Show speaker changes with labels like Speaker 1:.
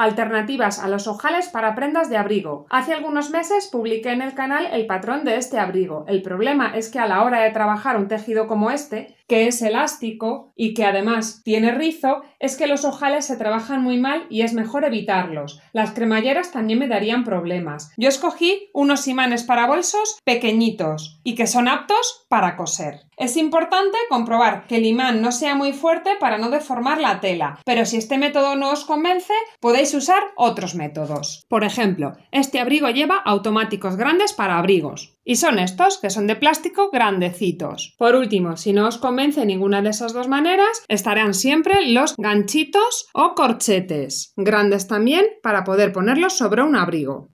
Speaker 1: alternativas a los ojales para prendas de abrigo. Hace algunos meses publiqué en el canal el patrón de este abrigo. El problema es que a la hora de trabajar un tejido como este, que es elástico y que además tiene rizo, es que los ojales se trabajan muy mal y es mejor evitarlos. Las cremalleras también me darían problemas. Yo escogí unos imanes para bolsos pequeñitos y que son aptos para coser. Es importante comprobar que el imán no sea muy fuerte para no deformar la tela, pero si este método no os convence, podéis usar otros métodos. Por ejemplo, este abrigo lleva automáticos grandes para abrigos, y son estos, que son de plástico grandecitos. Por último, si no os convence ninguna de esas dos maneras, estarán siempre los ganchitos o corchetes, grandes también para poder ponerlos sobre un abrigo.